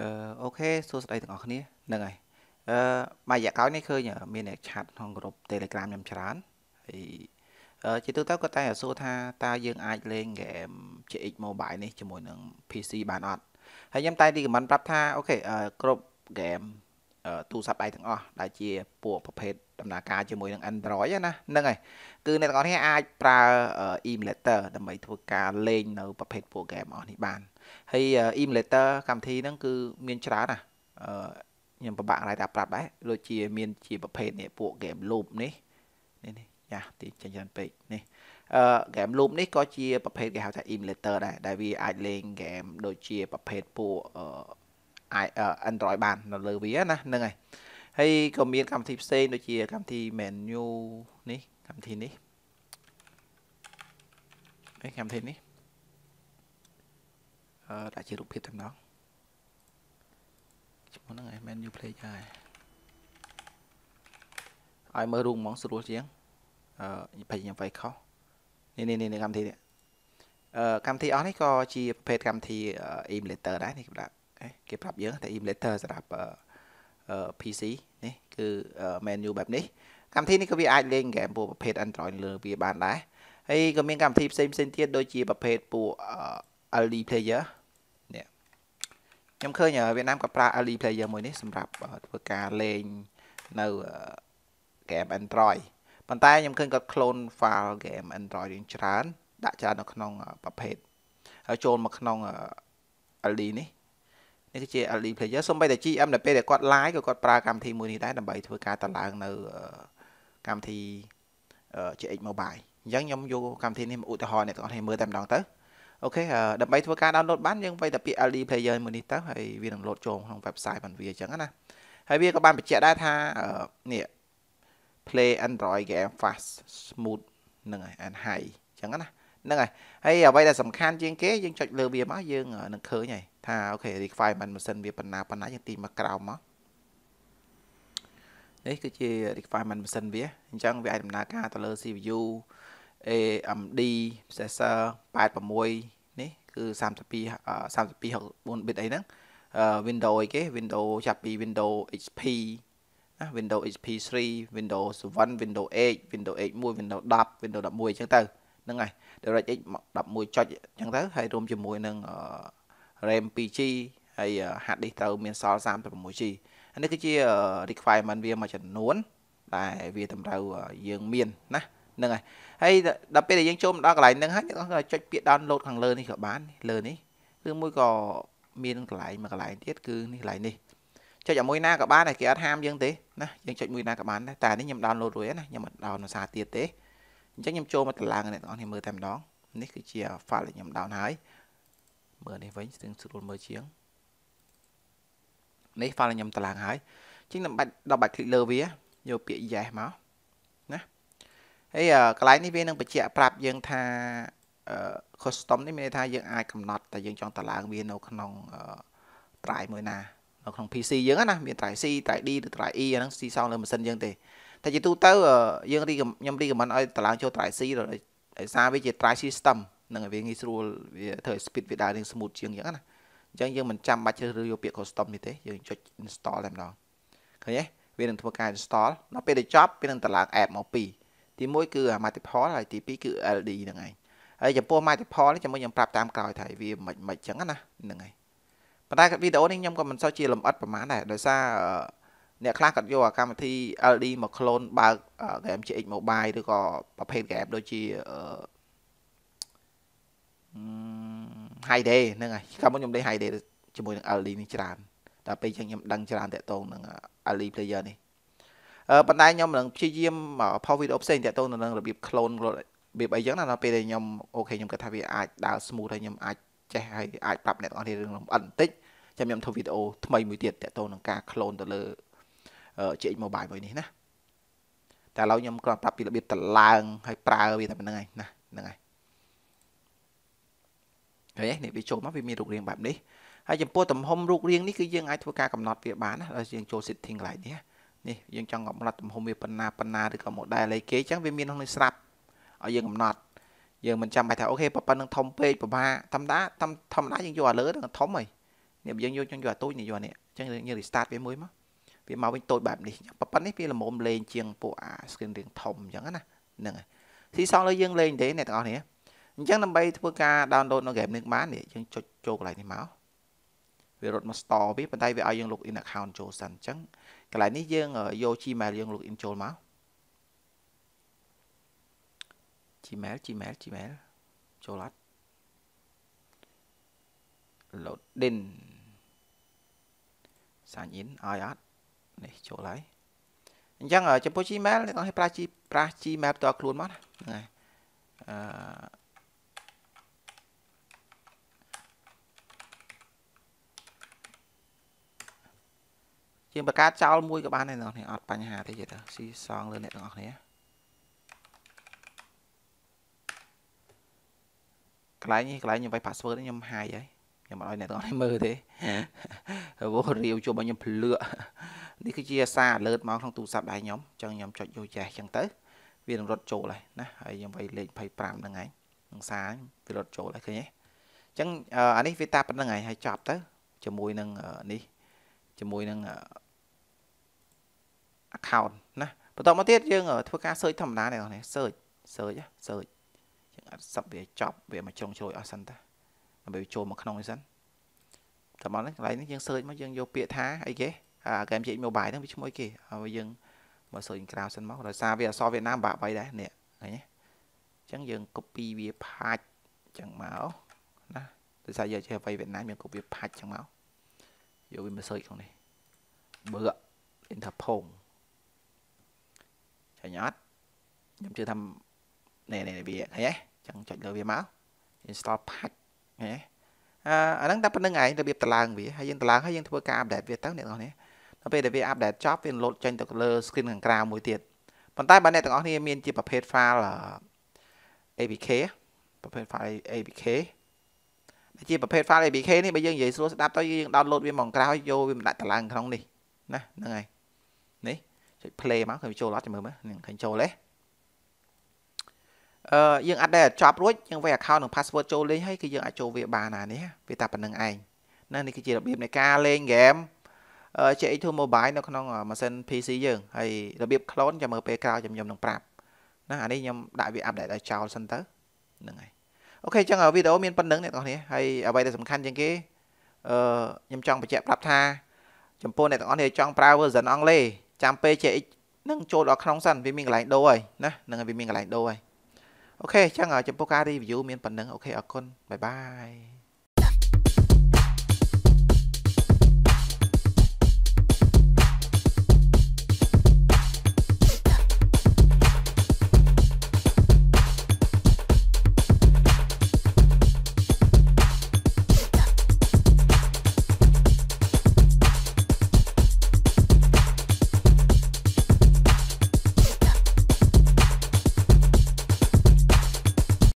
អឺអូខេសួស្តីទាំងអស់គ្នាហ្នឹងហើយអឺមករយៈក្រោយនេះឃើញមានអ្នកឆាតក្នុងក្រុម Telegram ខ្ញុំច្រើនហើយជាទូទៅគាត់តែសួរថាតើយើងអាចលេងហ្គេម CX Mobile នេះជាមួយនឹង PC បានអត់ហើយខ្ញុំតែទីខមមិនប្រាប់ថាអូខេគ្រប់ហ្គេមទូរស័ព្ទដៃទាំងអស់ដែលជា ពួកប្រភេទដំណើរការជាមួយនឹង Android ណាហ្នឹងហើយគឺអ្នកទាំងអស់គ្នាអាចប្រើ emulator ដើម្បីធ្វើការលេងនៅប្រភេទពួកហ្គេមអស់នេះបានហើយ emulator កម្មវិធីហ្នឹងគឺ មានច្រើនណាខ្ញុំពិបាករាយតាប្រាប់ដែរដូចជាមានជាប្រភេទនេះពួក game loop នេះនេះនេះយ៉ាទីចិញ្ចឹមពេកនេះអឺ game loop នេះក៏ជាប្រភេទគេហៅថា emulator ដែរដែលវាអាចលេង game ដូចជាប្រភេទពួកអឺ Android បាននៅលើវា ណាហ្នឹងហើយហើយក៏មាន កម្មវិធីផ្សេងដូចជាកម្មវិធី menu នេះ កម្មវិធីនេះឯកម្មវិធីនេះដាក់ជារូបភាពទាំងនោះឈ្មោះហ្នឹងឯង menu play ដែរឲ្យមើលរូបហ្មងស្រួលជាងអឺពេញខ្ញុំໄວខុសនេះនេះនេះកម្មវិធីនេះអឺកម្មវិធីអស់នេះក៏ជាប្រភេទកម្មវិធី emulator ដែរនេះគេប្រាប់គេប្រាប់យើងតែ emulator សម្រាប់អឺ PC នេះគឺ menu បែបនេះកម្មវិធីនេះក៏វាអាចលេងហ្គេមពួកប្រភេទ Android លើវាបាន ដែរហើយក៏មានកម្មវិធីផ្សេងផ្សេងទៀតដូចជាប្រភេទពួក LD player ខ្ញុំឃើញវៀតណាមក៏ប្រើ early player មួយនេះសម្រាប់ធ្វើការលេងនៅ game Android ប៉ុន្តែខ្ញុំឃើញគាត់ clone file game Android រៀងច្រើនដាក់ច្រើននៅក្នុងប្រភេទហើយចូលមកក្នុង early នេះនេះគឺជា LD player សូម្បីតែ GM នៅពេលដែលគាត់ live ក៏គាត់ប្រើកម្មវិធីមួយនេះដែរដើម្បីធ្វើការតម្លើងនៅកម្មវិធី GX mobile អញ្ចឹងខ្ញុំយកកម្មវិធីនេះមកឧទាហរណ៍អ្នកទាំងអស់គ្នាមើលតែម្ដងទៅអូខេដើម្បីធ្វើការ download បានយើងវៃតែពាក្យ LD player មួយនេះទៅហើយវានឹង load ចូលក្នុង website របស់វាអញ្ចឹងណាហើយវាក៏បានបញ្ជាក់ដែរថានេះ play Android game fast smooth នឹងហើយ and high អញ្ចឹងណាហ្នឹងហើយហើយអ្វីដែលសំខាន់ជាងគេយើងចុចលើវាមកយើងនឹងឃើញហើយថាអូខេ requirement ម៉ាស៊ីនវាប៉ុណ្ណាប៉ុណ្ណាយើងទីមកក្រោមមកនេះគឺជា requirement ម៉ាស៊ីនវាអញ្ចឹងវាអាចដំណើរការទៅលើ CPU AMD processor 86នេះគឺ32 3264 bit អីហ្នឹង Windows អីគេ Windows ចាប់ពី Windows XP ណា Windows XP 3 Windows 7 Windows 8 Windows 8.1 Windows 10 Windows 11អញ្ចឹងទៅហ្នឹងហើយ DirectX 11ចុចអញ្ចឹងទៅ ហើយរួមជាមួយនឹង RAM 2G ហើយ hard disk ត្រូវមានសល់ 36G អានេះគឺជា requirement វាមួយចំនួនដែលវាតម្រូវយើងមានណាហ្នឹងហើយហើយដល់ពេលដែលយើងចូលមកដល់កន្លែងហ្នឹងហើយអ្នកនរចុចពាក្យ download ខាងលើនេះក៏បានលើនេះឬមួយក៏មានកន្លែងមួយកន្លែងទៀតគឺនេះកន្លែងនេះចុចឲ្យមួយណាក៏បានដែរគេអត់ហាមយើងទេណាយើងចុចមួយណាក៏បានដែរតែនេះខ្ញុំ download រួចហើយណាខ្ញុំអត់ download សារទៀតទេអញ្ចឹងខ្ញុំចូលមកតឡាងអ្នកនរគ្នាមើលតែម្ដងនេះគឺជា file ដែលខ្ញុំ down ហើយមើលនេះវិញស្ទឹងស្រួលមើលជាងនេះ file ខ្ញុំតឡាងហើយជាងដល់បាច់ដល់បាច់ click លើវាយកពាក្យ yes មកហើយកន្លែងនេះវានឹងបញ្ជាក់ប្រាប់យើងថា custom នេះមានន័យថាយើងអាចកំណត់តែយើងចង់តឡើងវានៅ ក្នុង try មួយណានៅក្នុង PC យើងណាមាន try C try D ឬ try E អាហ្នឹង C សងលើម៉ាស៊ីនយើងទេតែជាទូទៅ យើង រីខ្ញុំរីកមិនឲ្យតឡើងចូល try C ដោយសារវាជា try system នឹងឲ្យវាងាយស្រួលវាធ្វើឲ្យ speed វាដើរនឹង smooth ជាងយ៉ាងណាអញ្ចឹងយើងមិនចាំបាច់ជ្រើសរើសយកពាក្យ custom នេះទេយើងចុច install តែម្ដងឃើញទេវានឹងធ្វើការ install ដល់ពេលដែលចប់វានឹងតឡើង app មក2ទី1គឺអា multiple ហើយទី2គឺ LD ហ្នឹងឯងហើយចំពោះ multiple នេះចាំខ្ញុំប្រាប់តាមក្រោយថាវាមិនមិនចឹងណាហ្នឹងឯងប៉ុន្តែវីដេអូនេះខ្ញុំក៏មិនសូវជាលម្អិតប្រហែលដែរដោយសារអ្នកខ្លះគាត់យកកម្មវិធី LD មក clone បើក game GX Mobile ឬក៏ប្រភេទ game ដូចជាអឺ High Day ហ្នឹងហើយកាលមុនខ្ញុំលេង High Day ជាមួយនឹង LD នេះច្រើនតែពេលចឹងខ្ញុំដឹងច្រើនតាក់ទងនឹង LD player នេះប៉ុន្តែខ្ញុំនឹងព្យាយាមផុសវីដេអូផ្សេងតាក់ទងទៅនឹងរបៀប clone របៀបអីចឹងណាដល់ពេលដែលខ្ញុំអូខេខ្ញុំគិតថាវាអាចដើរ smooth ហើយខ្ញុំអាចចេះហើយអាចប្រាប់អ្នកទាំងអស់គ្នារឿងលម្អិតបន្តិចចាំខ្ញុំធ្វើវីដេអូថ្មីមួយទៀតតាក់ទងនឹងការ clone ទៅលើ GX Mobile មួយនេះណាតែឥឡូវខ្ញុំគ្រាន់ប្រាប់ពីរបៀបតឡើង ហើយប្រើវាតែប៉ុណ្្នឹងឯងណាហ្នឹងឯងឃើញនេះវាចូលមកវាមានរូបរាងបែបនេះហើយចំពោះទំហំរូបរាងនេះគឺយើងអាចធ្វើការកំណត់វាបានណាដល់យើងចូល setting កន្លែងនេះនេះយើងចង់កំណត់ទំហំវាប៉ុណ្ណាប៉ុណ្ណាឬក៏ model អីគេអញ្ចឹងវាមានក្នុងនេះស្រាប់ឲ្យយើងកំណត់យើងមិនចាំបាច់ថាអូខេប៉ុណ្ណឹងធំពេកពិបាកធម្មតាធម្មតាយើងយកអាលើហ្នឹងធំហើយនេះយើងយកចង់យកអាតូចនេះយកនេះអញ្ចឹងយើង restart វាមួយមកវាមកវិញតូចបែបនេះប៉ុណ្ណេះវាល្មមលេងជាងពួកអា screen រៀងធំអញ្ចឹងណាហ្នឹងហើយស៊ីសងលើយើងលេងទេអ្នកទាំងអស់គ្នាអញ្ចឹងដើម្បី ធ្វើការ download នៅ game នេះបាននេះយើងចុចចូលកន្លែងនេះមកវារត់មក store វាប៉ុន្តែវាឲ្យយើង log in account ចូលសិនអញ្ចឹងកន្លែងនេះយើងយក Gmail យើង log in ចូលមក Gmail Gmail Gmail ចូលអត់ load in sign in ឲ្យអត់នេះចូលហើយអញ្ចឹងចំពោះ Gmail អ្នកនរឲ្យប្រើ G ប្រើ Gmail ផ្ទាល់ខ្លួនមកណាហ្នឹងហើយអឺយើងបង្កើតចោលមួយក៏បានដែរអ្នកនរអត់បញ្ហាទេទៀតស៊ីសងលើអ្នកទាំងអស់គ្នា client នេះ client ខ្ញុំវាយ password ខ្ញុំហាយហើយខ្ញុំមិនឲ្យអ្នកទាំងអស់គ្នាមើលទេព្រោះរាវជួបឲ្យខ្ញុំភ្លក់នេះគឺជាសារ alert មកក្នុងទូរស័ព្ទដៃខ្ញុំអញ្ចឹងខ្ញុំចុចយកចេះអញ្ចឹងទៅវានឹងរត់ចូលហើយណាហើយខ្ញុំវាយលេខ25ហ្នឹងឯងនឹងសារវារត់ចូលហើយឃើញទេអញ្ចឹងអានេះវាតាប៉ុណ្្នឹងហើយហើយចប់ទៅជាមួយនឹងនេះជាមួយនឹង account ណាបន្តមកទៀតយើងធ្វើការ search ធម្មតាអ្នកនរ search search search យើងអត់សັບវាចប់វាមកជ្រុងជ្រោយអស់សិនតាដើម្បីចូលមកក្នុងនេះសិនតាមនេះកន្លែងនេះយើង search មកយើងយកពាក្យថាអីគេអា game cheat mobile ហ្នឹងវាឈ្មោះអីគេហើយយើងមក search ក្រៅសិនមកដោយសារវាអក្សរវៀតណាមបាក់បីដែរនេះឃើញទេអញ្ចឹងយើង copy វាផាច់អញ្ចឹងមកណាដោយសារយើងចេះវៃវៀតណាមយើង copy ផាច់អញ្ចឹងមកយកវាមក search ក្នុងនេះបើ enter ផងវិញអត់ខ្ញុំជឿថានេះនេះវាឃើញទេចឹងចុចលើវាមក install patch ឃើញទេអឺអាហ្នឹងតែប៉ុណ្្នឹងឯងរបៀបតឡើងវាហើយយើងតឡើងហើយយើងធ្វើការ update វាទៅអ្នកទាំងអស់នេះដល់ពេលដែលវា update ចប់វា load ចេញទៅលើ screen ខាងក្រៅមួយទៀតប៉ុន្តែបើអ្នកទាំងអស់គ្នា មានជាប្រភេទ file APK ប្រភេទ file APK ដែលជាប្រភេទ file APK នេះបើយើងនិយាយស្រួលស្ដាប់ទៅយើង download វាមកក្រៅយកវាមកដាក់តឡើងក្នុងនេះណាហ្នឹងហើយចុច play មកឃើញចូលអត់ចាំមើលមើលនឹងឃើញចូលទេអឺយើងអាចដែរចប់រួចយើងវេ account និង password ចូលលេងហើយគឺយើងអាចចូលវាបានណានេះវាតែប៉ុណ្្នឹងឯងណានេះគឺជារបៀបនៃការលេងហ្គេម CX2 Mobile នៅក្នុងម៉ាស៊ីន PC យើងហើយរបៀប clone ចាំមើលពេលក្រោយខ្ញុំខ្ញុំនឹងប្រាប់ណាអានេះខ្ញុំដាក់វា update ឲ្យចោលសិនទៅហ្នឹងហើយអូខេអញ្ចឹងវីដេអូមានប៉ុណ្្នឹងអ្នកនរគ្នាហើយអ្វីដែលសំខាន់ជាងគេអឺខ្ញុំចង់បញ្ជាក់ប្រាប់ថាចំពោះអ្នកទាំងអស់គ្នា ចង់ប្រើ version អង់គ្លេសចាំពេល JX នឹងចូលដល់ក្នុងសិនវាមានកន្លែងដូរហើយណានឹងវាមានកន្លែងដូរហើយអូខេអញ្ចឹងចំពោះការ review មានប៉ុណ្្នឹងអូខេអរគុណបាយបាយ